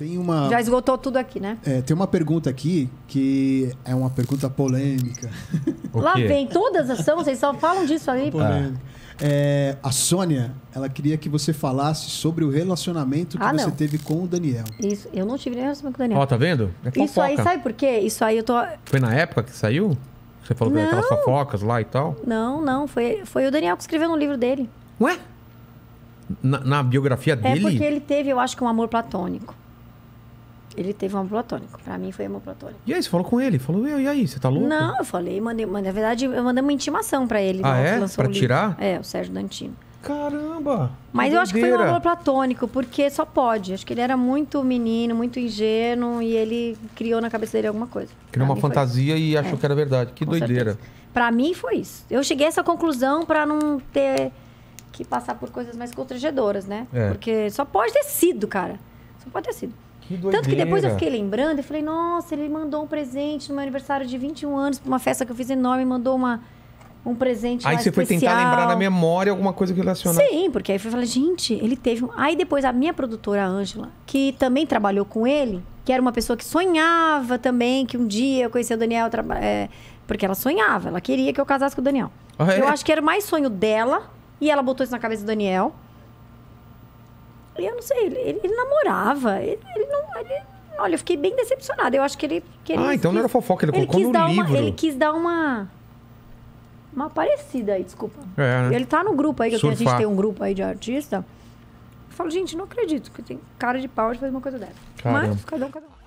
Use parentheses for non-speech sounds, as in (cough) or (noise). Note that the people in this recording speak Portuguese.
Tem uma. Já esgotou tudo aqui, né? É, tem uma pergunta aqui que é uma pergunta polêmica. (laughs) Lá vem todas as são, vocês só falam disso aí. Polêmica. Ah. É, a Sônia, ela queria que você falasse sobre o relacionamento que ah, você teve com o Daniel. Isso, eu não tive nenhum relacionamento com o Daniel. Ó, oh, tá vendo? É Isso aí, sabe por quê? Isso aí eu tô. Foi na época que saiu? Você falou não. daquelas fofocas lá e tal? Não, não. Foi, foi o Daniel que escreveu no livro dele. Ué? Na, na biografia é dele? É porque ele teve, eu acho que, um amor platônico. Ele teve um platônico. Pra mim foi platônico. E aí, você falou com ele? Falou, e aí, você tá louco? Não, eu falei, mandei, mas na verdade eu mandei uma intimação pra ele. Ah, né, é? Pra um tirar? É, o Sérgio Dantino. Caramba! Mas eu acho que foi um amor platônico, porque só pode. Acho que ele era muito menino, muito ingênuo e ele criou na cabeça dele alguma coisa. Criou uma fantasia e achou é. que era é, verdade. Que Com doideira. Para mim foi isso. Eu cheguei a essa conclusão para não ter que passar por coisas mais constrangedoras, né? É. Porque só pode ter sido, cara. Só pode ter sido doideira. Tanto que depois eu fiquei lembrando e falei, nossa, ele mandou um presente no meu aniversário de 21 anos, para uma festa que eu fiz enorme, mandou uma, um presente Aí você foi tentar lembrar na memória alguma coisa que relacionada. Sim, porque aí eu falei, gente, ele teve um... Aí depois a minha produtora, Ângela, que também trabalhou com ele, que era uma pessoa que sonhava também, que um dia eu conhecia o Daniel, é... porque ela sonhava, ela queria que eu casasse com o Daniel. Ah, é? Eu acho que era mais sonho dela, e ela botou isso na cabeça do Daniel eu não sei, ele, ele, ele namorava. Ele, ele não. Ele, olha, eu fiquei bem decepcionada. Eu acho que ele. Que ah, então quis, não era fofoca, ele, ele colocou no livro. Uma, ele quis dar uma. Uma parecida aí, desculpa. É, né? Ele tá no grupo aí, que a gente tem um grupo aí de artista. Eu falo, gente, não acredito que tem cara de pau de fazer uma coisa dessa. Caramba. Mas, cada um, cada um.